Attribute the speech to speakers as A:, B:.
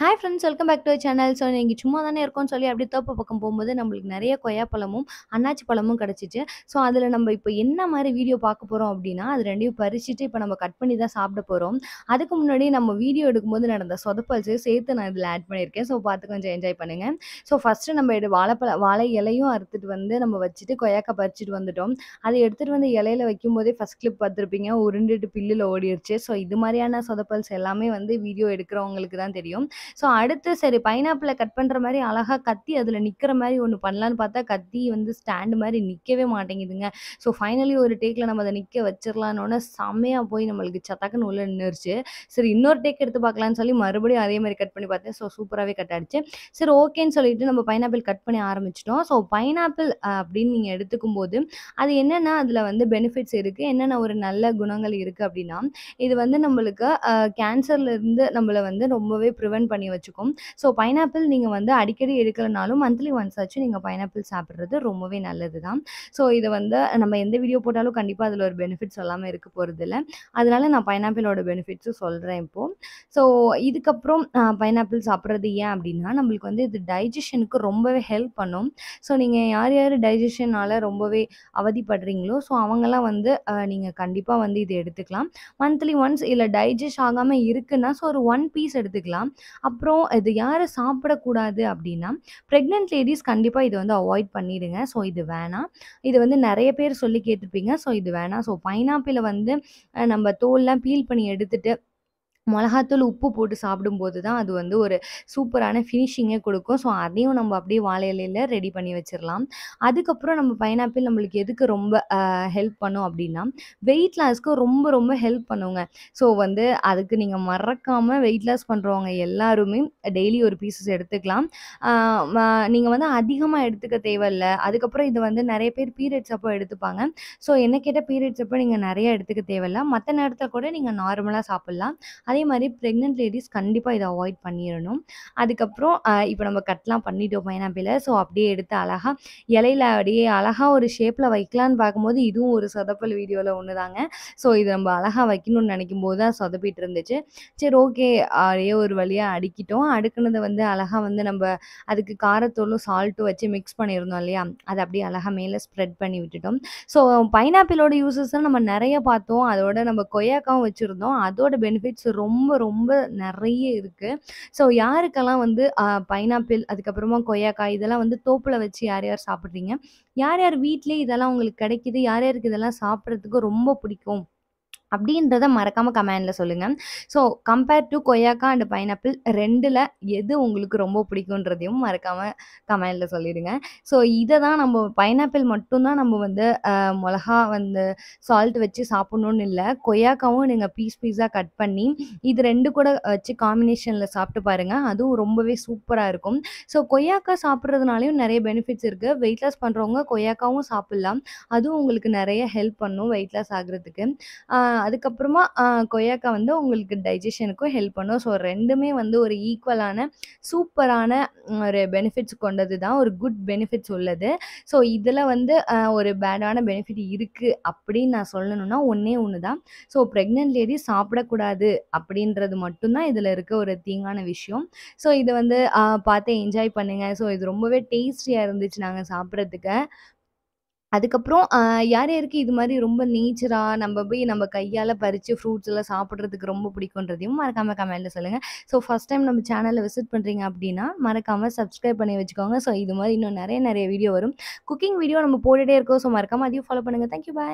A: hi friends welcome back to channel so நீங்கள் சும்மா தானே இருக்கோம்னு சொல்லி அப்படியே தோப்பு பக்கம் போகும்போது நம்மளுக்கு நிறைய கொய்யா பழமும் அண்ணாச்சி பழமும் கிடச்சிச்சு ஸோ அதில் நம்ம இப்போ என்ன மாதிரி வீடியோ பார்க்க போகிறோம் அப்படின்னா அது ரெண்டையும் பறிச்சுட்டு இப்போ நம்ம கட் பண்ணி தான் சாப்பிட போகிறோம் அதுக்கு முன்னாடி நம்ம வீடியோ எடுக்கும்போது நடந்த சொதப்பல்ஸு சேர்த்து நான் இதில் ஆட் பண்ணியிருக்கேன் ஸோ பார்த்து கொஞ்சம் என்ஜாய் பண்ணுங்கள் ஸோ ஃபஸ்ட்டு நம்ம வாழைப்பழ வாழை இலையும் அறுத்துட்டு வந்து நம்ம வச்சுட்டு கொய்யாக்கா பறிச்சுட்டு வந்துட்டோம் அதை எடுத்துகிட்டு வந்து இலையில வைக்கும்போதே ஃபஸ்ட் கிளிப் பார்த்துருப்பீங்க உருண்டுட்டு பில்லில் ஓடிடுச்சு ஸோ இது மாதிரியான சொதப்பல்ஸ் எல்லாமே வந்து வீடியோ எடுக்கிறவங்களுக்கு தான் தெரியும் ஸோ அடுத்து சரி பைனாப்பிளை கட் பண்ணுற மாதிரி அழகாக கத்தி அதில் நிற்கிற மாதிரி ஒன்று பண்ணலான்னு பார்த்தா கத்தி வந்து ஸ்டாண்டு மாதிரி நிற்கவே மாட்டேங்குதுங்க ஸோ ஃபைனலி ஒரு டேக்கில் நம்ம அதை நிற்க வச்சிடலான்னு செம்மையாக போய் நம்மளுக்கு சத்தக்குன்னு உள்ள நின்றுச்சு சரி இன்னொரு டேக் எடுத்து பார்க்கலான்னு சொல்லி மறுபடியும் அதே மாதிரி கட் பண்ணி பார்த்தேன் ஸோ சூப்பராகவே கட் ஆடிச்சு சரி ஓகேன்னு சொல்லிட்டு நம்ம பைனாப்பிள் கட் பண்ணி ஆரம்பிச்சிட்டோம் ஸோ பைனாப்பிள் அப்படின்னு நீங்கள் எடுத்துக்கும் போது அது என்னென்னா அதில் வந்து பெனிஃபிட்ஸ் இருக்குது என்னென்ன ஒரு நல்ல குணங்கள் இருக்குது அப்படின்னா இது வந்து நம்மளுக்கு கேன்சர்லேருந்து நம்மளை வந்து ரொம்பவே ப்ரிவென்ட் பண்ணி வச்சுக்கும் ஸோ பைனாப்பிள் நீங்கள் வந்து அடிக்கடி எடுக்கலனாலும் மந்த்லி ஒன்ஸ் ஆச்சு நீங்கள் பைனாப்பிள் சாப்பிட்றது ரொம்பவே நல்லது தான் ஸோ இதை வந்து நம்ம எந்த வீடியோ போட்டாலும் கண்டிப்பாக அதில் ஒரு பெனிஃபிட்ஸ் எல்லாமே இருக்க போகிறதில்ல அதனால நான் பைனாப்பிளோட பெனிஃபிட்ஸும் சொல்கிறேன் இப்போது ஸோ இதுக்கப்புறம் பைனாப்பிள் சாப்பிட்றது ஏன் அப்படின்னா நம்மளுக்கு வந்து இது டைஜஷனுக்கு ரொம்பவே ஹெல்ப் பண்ணும் ஸோ நீங்கள் யார் யார் டைஜஷனால் ரொம்பவே அவதிப்படுறீங்களோ ஸோ அவங்கெல்லாம் வந்து நீங்கள் கண்டிப்பாக வந்து இது எடுத்துக்கலாம் மந்த்லி ஒன்ஸ் இல்லை டைஜஸ்ட் ஆகாமல் இருக்குன்னா ஸோ ஒரு ஒன் பீஸ் எடுத்துக்கலாம் அப்புறம் இது யார் சாப்பிடக்கூடாது அப்படின்னா ப்ரெக்னென்ட் லேடிஸ் கண்டிப்பாக இது வந்து அவாய்ட் பண்ணிடுங்க ஸோ இது வேணாம் இது வந்து நிறைய பேர் சொல்லி கேட்டிருப்பீங்க ஸோ இது வேணாம் ஸோ பைனாப்பிளை வந்து நம்ம தோல்லாம் பீல் பண்ணி எடுத்துகிட்டு மிளகாத்தூள் உப்பு போட்டு சாப்பிடும்போது தான் அது வந்து ஒரு சூப்பரான ஃபினிஷிங்கே கொடுக்கும் ஸோ அதையும் நம்ம அப்படியே வாழையிலையில் ரெடி பண்ணி வச்சிடலாம் அதுக்கப்புறம் நம்ம பைனாப்பிள் நம்மளுக்கு எதுக்கு ரொம்ப ஹெல்ப் பண்ணும் அப்படின்னா வெயிட் லாஸ்க்கு ரொம்ப ரொம்ப ஹெல்ப் பண்ணுவோங்க ஸோ வந்து அதுக்கு நீங்கள் மறக்காமல் வெயிட் லாஸ் பண்ணுறவங்க எல்லாருமே டெய்லி ஒரு பீசஸ் எடுத்துக்கலாம் நீங்கள் வந்து அதிகமாக எடுத்துக்க தேவையில்லை அதுக்கப்புறம் இது வந்து நிறைய பேர் பீரியட்ஸ் அப்போ எடுத்துப்பாங்க ஸோ என்ன கேட்டால் பீரியட்ஸ் அப்போ நீங்கள் நிறைய எடுத்துக்க தேவையில்லை மற்ற நேரத்தில் கூட நீங்கள் நார்மலாக சாப்பிட்லாம் அதே மாதிரி ப்ரெக்னென்ட் லேடிஸ் கண்டிப்பாக இதை அவாய்ட் பண்ணிடணும் அதுக்கப்புறம் இப்போ நம்ம கட்லாம் பண்ணிட்டோம் பைனாப்பிள ஸோ அப்படியே எடுத்து அழகாக இலையில அப்படியே அழகாக ஒரு ஷேப்பில் வைக்கலான்னு பார்க்கும்போது இதுவும் ஒரு சொதப்பல் வீடியோவில் ஒன்று தாங்க ஸோ இது நம்ம அழகாக வைக்கணும்னு நினைக்கும் போது தான் சொதப்பிட்டு இருந்துச்சு சரி ஓகே அப்படியே ஒரு வழியாக அடுக்கிட்டோம் அடுக்குனதை வந்து அழகாக வந்து நம்ம அதுக்கு காரத்தோளும் சால்ட்டும் வச்சு மிக்ஸ் பண்ணியிருந்தோம் இல்லையா அதை அப்படியே அழகாக மேலே ஸ்ப்ரெட் பண்ணி விட்டுட்டோம் ஸோ பைனாப்பிளோட யூசஸ் நம்ம நிறைய பார்த்தோம் அதோட நம்ம கொய்யாக்காவும் வச்சுருந்தோம் அதோட பெனிஃபிட்ஸ் ரொம்ப ரொம்ப நிறைய இருக்குது ஸோ யாருக்கெல்லாம் வந்து பைனாப்பிள் அதுக்கப்புறமா கொய்யாக்காய் இதெல்லாம் வந்து தோப்பில் வச்சு யார் யார் சாப்பிட்றீங்க யார் யார் வீட்லேயே இதெல்லாம் உங்களுக்கு கிடைக்கிது யார் யாருக்கு இதெல்லாம் சாப்பிட்றதுக்கு ரொம்ப பிடிக்கும் அப்படின்றத மறக்காம கமெண்ட்ல சொல்லுங்கள் ஸோ கம்பேர் டு கொய்யாக்கா அண்ட் பைனாப்பிள் ரெண்டில் எது உங்களுக்கு ரொம்ப பிடிக்குன்றதையும் மறக்காமல் கமெண்ட்ல சொல்லிடுங்க ஸோ இதை தான் நம்ம பைனாப்பிள் மட்டும்தான் நம்ம வந்து மிளகா வந்து சால்ட் வச்சு சாப்பிட்ணுன்னு இல்லை கொய்யாக்காவும் நீங்கள் பீஸ் பீஸாக கட் பண்ணி இது ரெண்டு கூட வச்சு காம்பினேஷனில் சாப்பிட்டு பாருங்கள் அதுவும் ரொம்பவே சூப்பராக இருக்கும் ஸோ கொய்யாக்கா சாப்பிட்றதுனாலையும் நிறைய பெனிஃபிட்ஸ் இருக்குது வெயிட் லாஸ் பண்ணுறவங்க கொய்யாக்காவும் சாப்பிட்லாம் அதுவும் உங்களுக்கு நிறைய ஹெல்ப் பண்ணும் வெயிட் லாஸ் ஆகுறதுக்கு அதுக்கப்புறமா கொய்யாக்காய் வந்து உங்களுக்கு டைஜஷனுக்கும் ஹெல்ப் பண்ணும் ஸோ ரெண்டுமே வந்து ஒரு ஈக்குவலான சூப்பரான ஒரு பெனிஃபிட்ஸ் கொண்டது தான் ஒரு குட் பெனிஃபிட்ஸ் உள்ளது ஸோ இதில் வந்து ஒரு பேடான பெனிஃபிட் இருக்குது அப்படின்னு நான் சொல்லணும்னா ஒன்றே ஒன்று தான் ஸோ ப்ரெக்னென்ட் லேடி சாப்பிடக்கூடாது அப்படின்றது மட்டும்தான் இதில் இருக்க ஒரு தீங்கான விஷயம் ஸோ இதை வந்து பார்த்து என்ஜாய் பண்ணுங்கள் ஸோ இது ரொம்பவே டேஸ்டியாக இருந்துச்சு நாங்கள் சாப்பிட்றதுக்கு அதுக்கப்புறம் யார் யாருக்கு இது மாதிரி ரொம்ப நேச்சராக நம்ம போய் நம்ம கையால் பறித்து ஃப்ரூட்ஸ் எல்லாம் சாப்பிட்றதுக்கு ரொம்ப பிடிக்குன்றதையும் மறக்காமல் கமெண்ட்டில் சொல்லுங்கள் ஸோ ஃபஸ்ட் டைம் நம்ம சேனலில் விசிட் பண்ணுறீங்க அப்படின்னா மறக்காமல் சப்ஸ்கிரைப் பண்ணி வச்சுக்கோங்க ஸோ இது மாதிரி இன்னும் நிறைய நிறைய வீடியோ வரும் குக்கிங் வீடியோ நம்ம போட்டுகிட்டே இருக்கோம் ஸோ மறக்காமல் அதையும் ஃபாலோ பண்ணுங்கள் தேங்க்யூ பாய்